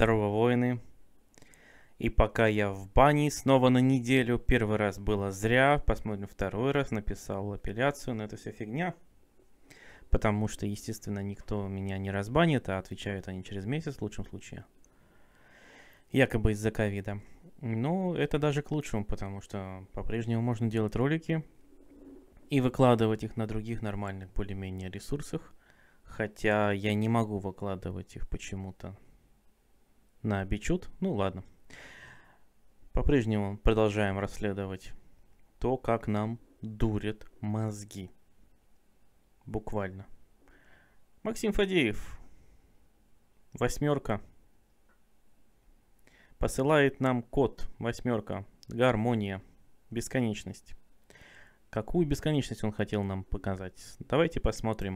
второго войны. И пока я в бане снова на неделю, первый раз было зря, посмотрим второй раз, написал апелляцию, но это вся фигня. Потому что, естественно, никто меня не разбанит, а отвечают они через месяц в лучшем случае. Якобы из-за ковида. Ну, это даже к лучшему, потому что по-прежнему можно делать ролики и выкладывать их на других нормальных более-менее ресурсах. Хотя я не могу выкладывать их почему-то на Бичут. Ну ладно. По-прежнему продолжаем расследовать то, как нам дурят мозги. Буквально. Максим Фадеев. Восьмерка. Посылает нам код. Восьмерка. Гармония. Бесконечность. Какую бесконечность он хотел нам показать? Давайте посмотрим.